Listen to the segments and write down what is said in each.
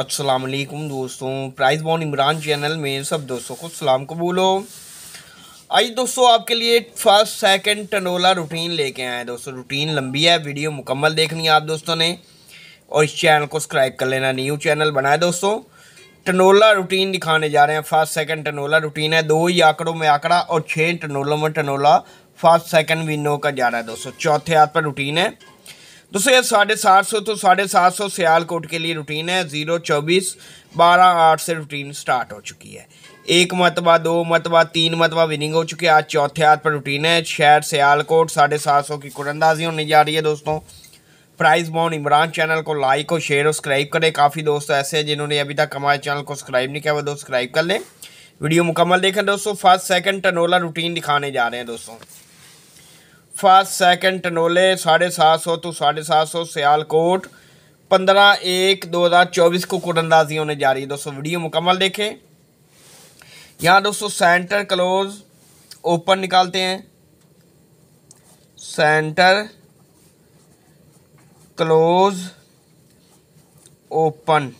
अस्सलाम वालेकुम दोस्तों प्राइस बॉन इमरान चैनल में सब दोस्तों को सलाम कबूलो आज दोस्तों आपके लिए फर्स्ट सेकंड टनोला रूटीन लेके आए दोस्तों रूटीन लंबी है वीडियो मुकम्मल देखनी है आप दोस्तों ने और इस चैनल को सब्सक्राइब कर लेना न्यू चैनल बनाए दोस्तों टनोला रूटीन दिखाने जा रहे हैं फर्स्ट सेकंड टनोला रूटीन है दो ही आंकड़ों में आंकड़ा और छः टनोलों में टनोला फर्स्ट सेकंड विनो का जा रहा है दोस्तों चौथे हाथ पर रूटीन है दोस्तों ये साढ़े सात सौ तो साढ़े सात सौ सियालकोट के लिए रूटीन है ज़ीरो चौबीस बारह आठ से रूटीन स्टार्ट हो चुकी है एक मतबा दो मतबा तीन मतबा विनिंग हो चुकी है आज चौथे हाथ पर रूटीन है शहर सियालकोट साढ़े सात सौ की कुरंदाजी होने जा रही है दोस्तों प्राइज बाउंड इमरान चैनल को लाइक और शेयर और सब्सक्राइब करें काफ़ी दोस्त ऐसे हैं जिन्होंने अभी तक हमारे चैनल को सब्सक्राइब नहीं किया वो दोस्त सब्सक्राइब कर लें वीडियो मुकम्मल देखें दोस्तों फर्स्ट सेकंड टनोला रूटीन दिखाने जा रहे हैं दोस्तों फर्स्ट सेकंड टनोले साढ़े सात सौ तो साढ़े सात सौ सियालकोट पंद्रह एक दो हज़ार चौबीस को कुटअंदाजी होने जा रही है दोस्तों वीडियो मुकम्मल देखें यहाँ दोस्तों सेंटर क्लोज ओपन निकालते हैं सेंटर क्लोज ओपन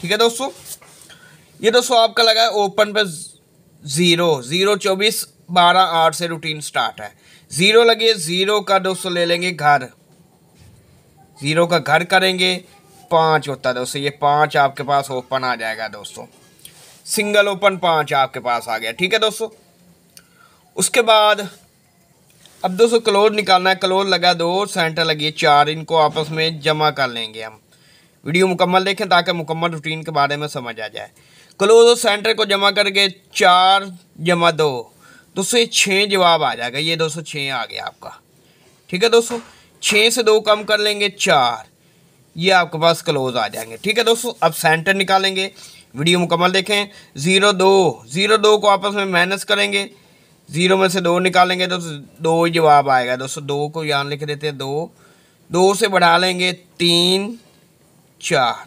ठीक है दोस्तों ये दोस्तों आपका लगा है ओपन पे ज़ीरो ज़ीरो चौबीस बारह आठ से रूटीन स्टार्ट है ज़ीरो लगे ज़ीरो का दो ले लेंगे घर ज़ीरो का घर करेंगे पाँच होता है दोस्तों ये पाँच आपके पास ओपन आ जाएगा दोस्तों सिंगल ओपन पाँच आपके पास आ गया ठीक है दोस्तों उसके बाद अब दोस्तों क्लोज निकालना है क्लोज लगा दो सेंटर लगी है चार इनको आपस में जमा कर लेंगे हम वीडियो मुकम्मल देखें ताकि मुकम्मल रूटीन के बारे में समझ आ जाए क्लोज और सेंटर को जमा करके चार जमा दो दोस्तों ये छः जवाब आ जाएगा ये दोस्तों छः आ गया आपका ठीक है दोस्तों छः से दो कम कर लेंगे चार ये आपके पास क्लोज आ जाएंगे ठीक है दोस्तों अब सेंटर निकालेंगे वीडियो मुकम्मल देखें ज़ीरो दो ज़ीरो दो को आपस में माइनस करेंगे ज़ीरो में से दो निकालेंगे तो दो जवाब आएगा दोस्तों दो को यहाँ लिख देते हैं दो दो से बढ़ा लेंगे तीन चार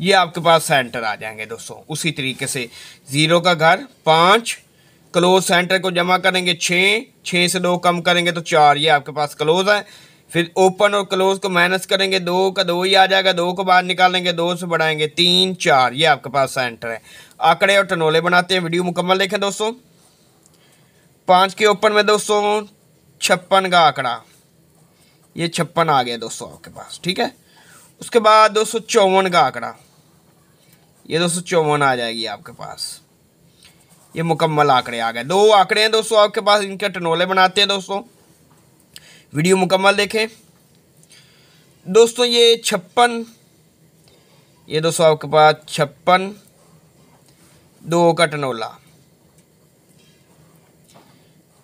ये आपके पास सेंटर आ जाएंगे दोस्तों उसी तरीके से ज़ीरो का घर पाँच क्लोज सेंटर को जमा करेंगे छः छः से दो कम करेंगे तो चार ये आपके पास क्लोज है फिर ओपन और क्लोज को माइनस करेंगे दो का दो ही आ जाएगा दो को बाहर निकालेंगे दो से बढ़ाएंगे तीन चार ये आपके पास सेंटर है आंकड़े और टनोले बनाते हैं वीडियो मुकम्मल देखें दोस्तों पाँच के ओपन में दोस्तों छप्पन का आंकड़ा ये छप्पन आ गया दोस्तों आपके पास ठीक है उसके बाद दो चौवन का आंकड़ा ये दो चौवन आ जाएगी आपके पास ये मुकम्मल आंकड़े आ गए दो आंकड़े हैं दोस्तों आपके पास इनके टनोले बनाते हैं दोस्तों वीडियो मुकम्मल देखें दोस्तों ये छप्पन ये दोस्तों आपके पास छप्पन दो का टनोला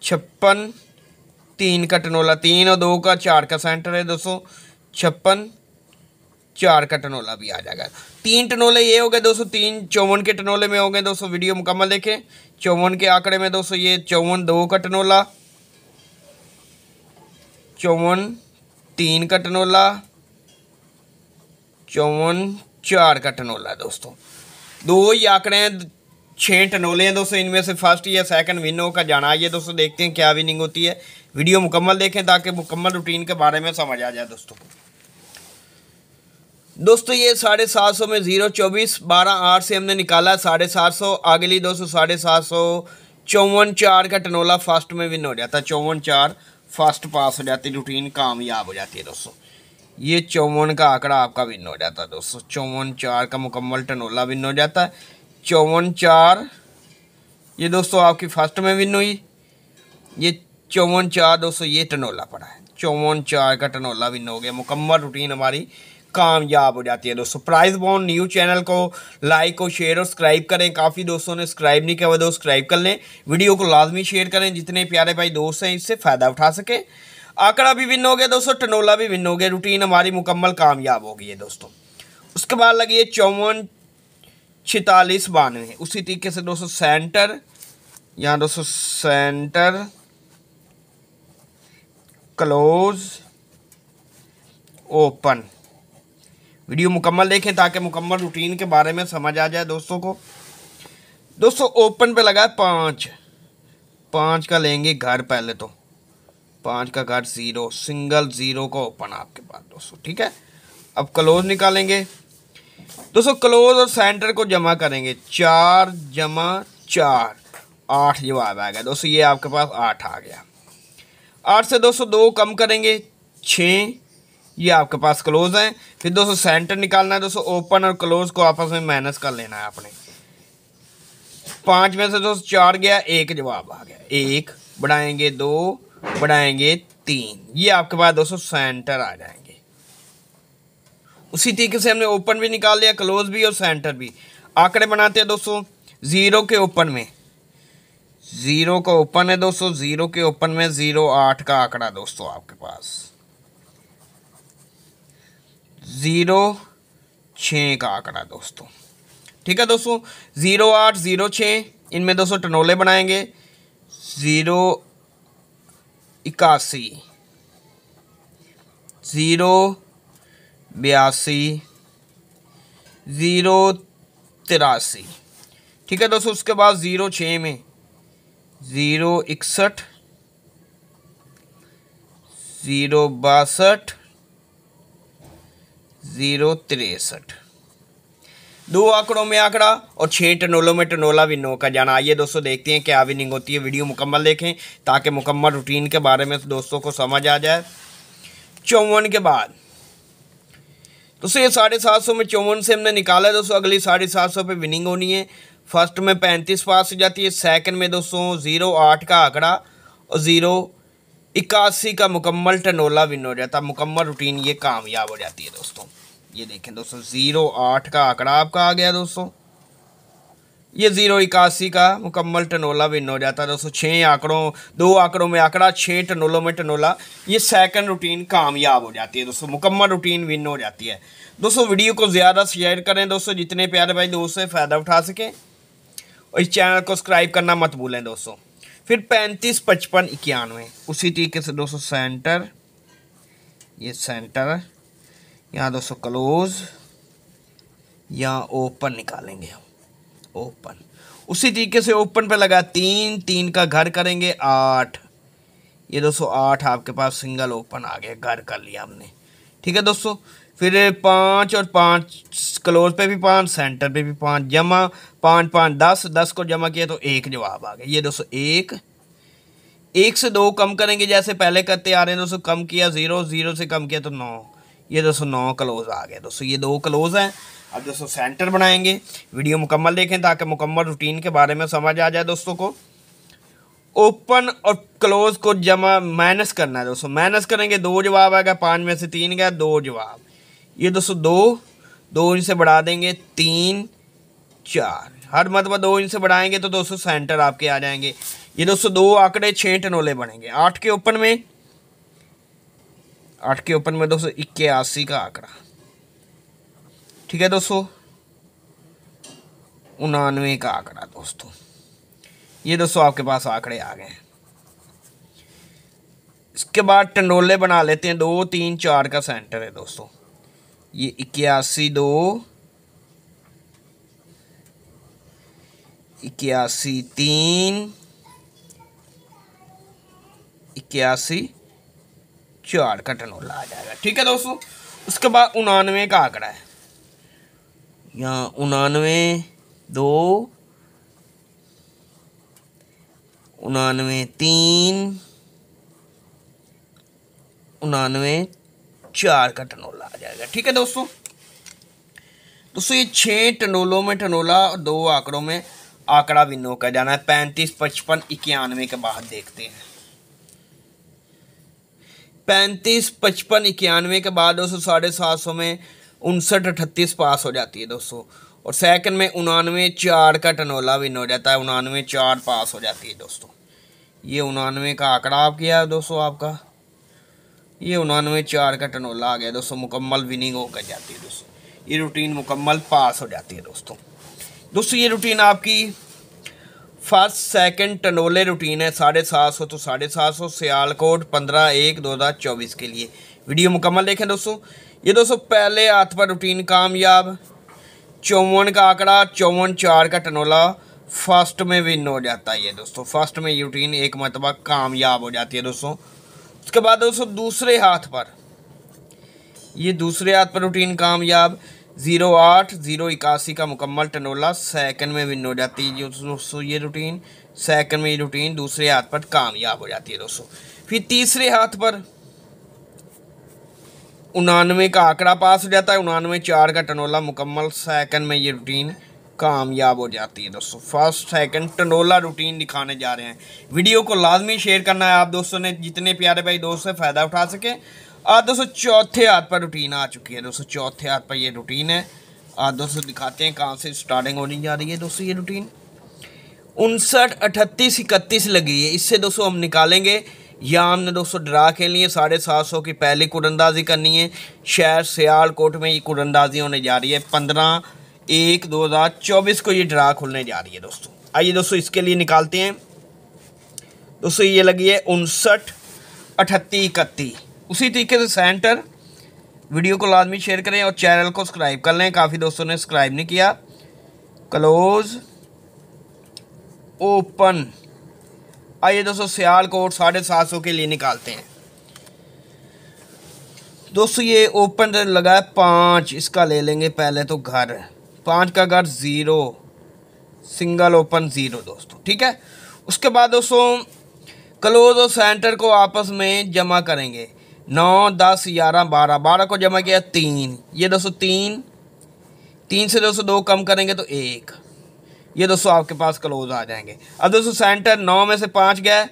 छप्पन तीन का टनोला तीन और दो का चार का सेंटर है दोस्तों छप्पन चार का टनोला भी आ जाएगा तीन टनोले ये हो गए दोस्तों तीन चौवन के टनोले में हो गए दोस्तों वीडियो मुकम्मल देखें चौवन के आंकड़े में दोस्तों ये चौवन दो का टनोला चौवन तीन का टनोला चौवन चार का टनोला दोस्तों दो ही आंकड़े हैं छः टनोले हैं दोस्तों इनमें से फर्स्ट या सेकंड विनो का जाना आइए दोस्तों देखते हैं क्या विनिंग होती है वीडियो मुकम्मल देखें ताकि मुकम्मल रूटीन के बारे में समझ आ जाए दोस्तों दोस्तों ये साढ़े सात सौ में ज़ीरो चौबीस बारह आठ से हमने निकाला साढ़े सात सौ आगे दो दोस्तों साढ़े सात सौ चौवन चार का टनोला फास्ट में विन हो जाता चौवन चार फास्ट पास हो जाती रूटीन कामयाब हो जाती है दोस्तों ये चौवन का आंकड़ा आपका विन हो जाता है दोस्तों चौवन चार का मुकम्मल टनोला विन हो जाता है चौवन चार ये दोस्तों आपकी फर्स्ट में विन हुई ये चौवन चार दोस्तों ये टनोला पड़ा है चौवन चार का टनोला विन हो गया मुकम्मल रूटीन हमारी कामयाब हो जाती है दोस्तों प्राइस बॉन्ड न्यू चैनल को लाइक और शेयर और सब्सक्राइब करें काफ़ी दोस्तों ने सब्सक्राइब नहीं किया हुआ दोस्त सब्सक्राइब कर लें वीडियो को लाजमी शेयर करें जितने प्यारे भाई दोस्त हैं इससे फ़ायदा उठा सकें आंकड़ा भी विन हो गया दोस्तों टनोला भी विन हो गया रूटीन हमारी मुकम्मल कामयाब हो गई है दोस्तों उसके बाद लगी है चौवन छतालीस बानवे उसी तरीके से दोस्तों सेंटर यहाँ दोस्तों सेंटर क्लोज ओपन वीडियो मुकम्मल देखें ताकि मुकम्मल रूटीन के बारे में समझ आ जाए दोस्तों को दोस्तों ओपन पे लगा है पाँच पाँच का लेंगे घर पहले तो पाँच का घर ज़ीरो सिंगल ज़ीरो का ओपन आपके पास दोस्तों ठीक है अब क्लोज निकालेंगे दोस्तों क्लोज और सेंटर को जमा करेंगे चार जमा चार आठ जवाब आ गया दोस्तों ये आपके पास आठ आ गया आठ से दोस्तों दो कम करेंगे छः ये आपके पास क्लोज हैं फिर दोस्तों सेंटर निकालना है दोस्तों ओपन और क्लोज को आपस में माइनस कर लेना है आपने पांच में से दोस्तों चार गया एक जवाब आ गया एक बढ़ाएंगे दो बढ़ाएंगे तीन ये आपके पास दोस्तों सेंटर आ जाएंगे उसी तरीके से हमने ओपन भी निकाल लिया क्लोज भी और सेंटर भी आंकड़े बनाते हैं दोस्तों ज़ीरो के ओपन में ज़ीरो का ओपन है दोस्तों ज़ीरो के ओपन में ज़ीरो आठ का आंकड़ा दोस्तों आपके पास ज़ीरो छः का आंकड़ा दोस्तों ठीक है दोस्तों ज़ीरो आठ ज़ीरो छः इनमें दोस्तों टनोले बनाएंगे ज़ीरो इक्यासी ज़ीरो बयासी ज़ीरो तिरासी ठीक है दोस्तों उसके बाद ज़ीरो छः में ज़ीरो इकसठ ज़ीरो बासठ जीरो तिरसठ दो आंकड़ों में आंकड़ा और छः टनोलों में टनोला विन्नों का जाना आइए दोस्तों देखते हैं क्या विनिंग होती है वीडियो मुकम्मल देखें ताकि मुकम्मल रूटीन के बारे में तो दोस्तों को समझ आ जाए चौवन के बाद दोस्तों ये साढ़े सात सौ में चौवन से हमने निकाला है दोस्तों अगली साढ़े सात सौ पर विनिंग होनी है फर्स्ट में पैंतीस पास हो जाती है सेकंड में दोस्तों ज़ीरो आठ का आंकड़ा और ज़ीरो इक्यासी का मुकम्मल टनोला विन हो जाता है मुकम्मल रूटीन ये कामयाब हो जाती है दोस्तों ये देखें दोस्तों ज़ीरो आठ का आंकड़ा आपका आ गया दोस्तों ये ज़ीरो इक्यासी का मुकम्मल टनोला विन हो जाता है दोस्तों छः आंकड़ों दो आंकड़ों में आंकड़ा छः टनोलों में टनोला ये सेकंड रूटीन कामयाब हो जाती है दोस्तों मुकम्मल रूटीन विन हो जाती है दोस्तों वीडियो को ज़्यादा शेयर करें दोस्तों जितने प्यारे भाई दोस्त से फ़ायदा उठा सकें और इस चैनल को सब्सक्राइब करना मत भूलें दोस्तों फिर पैंतीस पचपन इक्यानवे उसी तरीके से दोस्तों सेंटर ये सेंटर यहाँ दोस्तों क्लोज यहाँ ओपन निकालेंगे हम ओपन उसी तरीके से ओपन पे लगा तीन तीन का घर करेंगे आठ ये दोस्तों आठ आपके पास सिंगल ओपन आ गया घर कर लिया हमने ठीक है दोस्तों फिर पाँच और पाँच क्लोज पे भी पाँच सेंटर पे भी पाँच जमा पाँच पाँच दस दस को जमा किया तो एक जवाब आ गया ये दोस्तों एक एक से दो कम करेंगे जैसे पहले करते आ रहे हैं दोस्तों कम किया ज़ीरो ज़ीरो से कम किया तो नौ ये दोस्तों नौ क्लोज आ गया दोस्तों ये दो क्लोज हैं अब दोस्तों सेंटर बनाएंगे वीडियो मुकम्मल देखें ताकि मुकम्मल रूटीन के बारे में समझ आ जाए दोस्तों को ओपन और क्लोज को जमा माइनस करना है दोस्तों माइनस करेंगे दो जवाब आएगा पाँच में से तीन गया दो जवाब ये दोस्तों दो दो इंच से बढ़ा देंगे तीन चार हर मतलब दो इंच से बढ़ाएंगे तो दोस्तों सेंटर आपके आ जाएंगे ये दोस्तों दो आंकड़े छः टनोले बनेंगे आठ के ओपन में आठ के ओपन में दोस्तों इक्यासी का आंकड़ा ठीक है दोस्तों उनानवे का आंकड़ा दोस्तों ये दोस्तों आपके पास आंकड़े आ गए इसके बाद टंडोले बना लेते हैं दो तीन चार का सेंटर है दोस्तों ये इक्यासी दो इक्यासी तीन इक्यासी चार का टनोला आ जाएगा ठीक है दोस्तों उसके बाद उनानवे का आंकड़ा है यहाँ उनानवे दो उनानवे तीन उनानवे चार का टनोला आ जाएगा ठीक है दोस्तों दोस्तों ये छः टनोलों में टनोला और दो आंकड़ों में आंकड़ा भी नो का जाना है पैंतीस पचपन इक्यानवे के बाद देखते हैं पैंतीस पचपन इक्यानवे के बाद दोस्तों साढ़े सात सौ में उनसठ अठतीस पास हो जाती है दोस्तों और सेकंड में उनानवे चार का टनोला विन हो जाता है उनानवे चार पास हो जाती है दोस्तों ये उनानवे का आंकड़ा आप किया दोस्तों आपका ये उन्नानवे चार का टनोला आ गया दोस्तों मुकम्मल विनिंग होकर जाती है दोस्तों ये रूटीन मुकम्मल पास हो जाती है दोस्तों दोस्तों ये रूटीन आपकी फर्स्ट सेकंड टनोले रूटीन है साढ़े सात सौ तो साढ़े सात सौ सियालकोट पंद्रह एक दो हज़ार चौबीस के लिए वीडियो मुकम्मल देखें दोस्तों ये दोस्तों पहले हाथ पर रूटीन कामयाब चौवन का आंकड़ा चौवन चार का टनोला फर्स्ट में विन हो जाता है ये दोस्तों फर्स्ट में ये रूटीन एक मरतबा कामयाब हो जाती है दोस्तों उसके बाद दोस्तों दूसरे हाथ पर ये दूसरे हाथ पर रूटीन कामयाब ज़ीरो आठ ज़ीरो इक्यासी का मुकम्मल टनोला सेकंड में विन हो जाती है दोस्तों ये रूटीन सेकंड में ये रूटीन दूसरे हाथ पर कामयाब हो जाती है दोस्तों फिर तीसरे हाथ पर उनानवे का आंकड़ा पास हो जाता है उनानवे चार का टनोला मुकम्मल सेकंड में ये रूटीन कामयाब हो जाती है दोस्तों फर्स्ट सेकंड टंडोला रूटीन दिखाने जा रहे हैं वीडियो को लाजमी शेयर करना है आप दोस्तों ने जितने प्यारे भाई दोस्त से फ़ायदा उठा सकें आज दोस्तों चौथे हाथ पर रूटीन आ चुकी है दोस्तों चौथे हाथ पर ये रूटीन है आज दोस्तों दिखाते हैं कहाँ से स्टार्टिंग होनी जा रही है दोस्तों ये रूटीन उनसठ अठतीस इकतीस लगी है इससे दोस्तों हम निकालेंगे या हमने दोस्तों ड्रा खेलनी है साढ़े सात सौ की पहली कुरंदाजी करनी है शहर सियालकोट में ये कुरंदाजी होने जा रही है पंद्रह एक दो हज़ार चौबीस को ये ड्रा खुलने जा रही है दोस्तों आइए दोस्तों इसके लिए निकालते हैं दोस्तों ये लगी है उनसठ अठत्ती इकती उसी तरीके से सेंटर वीडियो को लाजमी शेयर करें और चैनल को सब्सक्राइब कर लें काफ़ी दोस्तों ने सब्सक्राइब नहीं किया क्लोज ओपन आइए दोस्तों सियालकोट साढ़े सात सौ के लिए निकालते हैं दोस्तों ये ओपन लगा है पाँच इसका ले लेंगे पहले तो घर पाँच का घर ज़ीरो सिंगल ओपन ज़ीरो दोस्तों ठीक है उसके बाद दोस्तों क्लोज और सेंटर को आपस में जमा करेंगे नौ दस ग्यारह बारह बारह को जमा किया तीन ये दोस्तों तीन तीन से दोस्तों दो कम करेंगे तो एक ये दोस्तों आपके पास क्लोज आ जाएंगे अब दोस्तों सेंटर नौ में से पाँच गए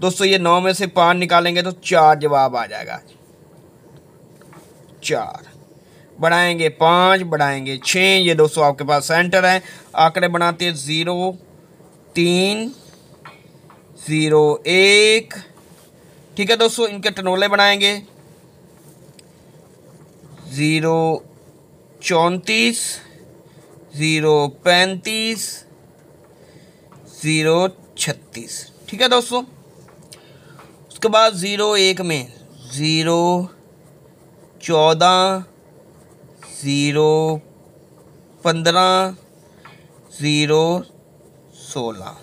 दोस्तों ये नौ में से पाँच निकालेंगे तो चार जवाब आ जाएगा चार बढ़ाएंगे पाँच बढ़ाएंगे छः ये दोस्तों आपके पास सेंटर है आंकड़े बनाते हैं ज़ीरो तीन ज़ीरो एक ठीक है दोस्तों इनके टनोले बनाएंगे ज़ीरो चौंतीस ज़ीरो पैंतीस ज़ीरो छत्तीस ठीक है दोस्तों उसके बाद ज़ीरो एक में ज़ीरो चौदह ज़ीरो पंद्रह ज़ीरो सोलह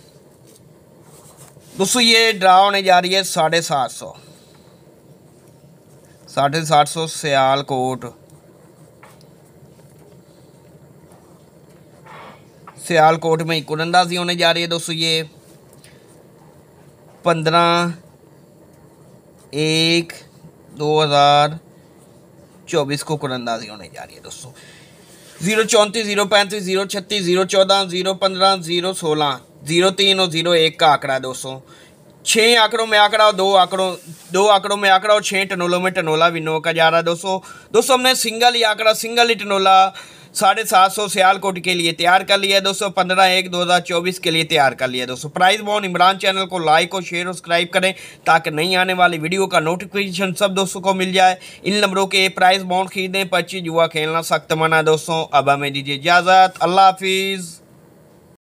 दोस्तों ये ड्रा होने जा रही है साढ़े सात सौ साढ़े सात सौ सियालकोट सियालकोट में एक अंदाजी होने जा रही है दोस्तों ये पंद्रह एक दो हज़ार चौबीस को कुलंदाजी होने जा रही है दोस्तों जीरो चौंतीस जीरो पैंतीस जीरो छत्तीस जीरो चौदह जीरो पंद्रह जीरो सोलह जीरो तीन और जीरो एक का आंकड़ा है दोस्तों छः आंकड़ों में आंकड़ा और दो आंकड़ों दो आंकड़ों में आंकड़ा और छः टनोलों में टनोला विनो का जा रहा है दोस्तों दोस्तों हमने सिंगल ही आंकड़ा सिंगल ही टनोला साढ़े सात सौ सियालकोट के लिए तैयार कर लिया है दोस्तों पंद्रह एक दो हज़ार चौबीस के लिए तैयार कर लिया है दोस्तों प्राइस बॉन इमरान चैनल को लाइक और शेयर और सब्सक्राइब करें ताकि नई आने वाली वीडियो का नोटिफिकेशन सब दोस्तों को मिल जाए इन नंबरों के प्राइज बॉन्ड खरीदें पच्चीस युवा खेलना सख्त मना दोस्तों अब हमें दीजिए इजाज़त अल्लाह हाफिज़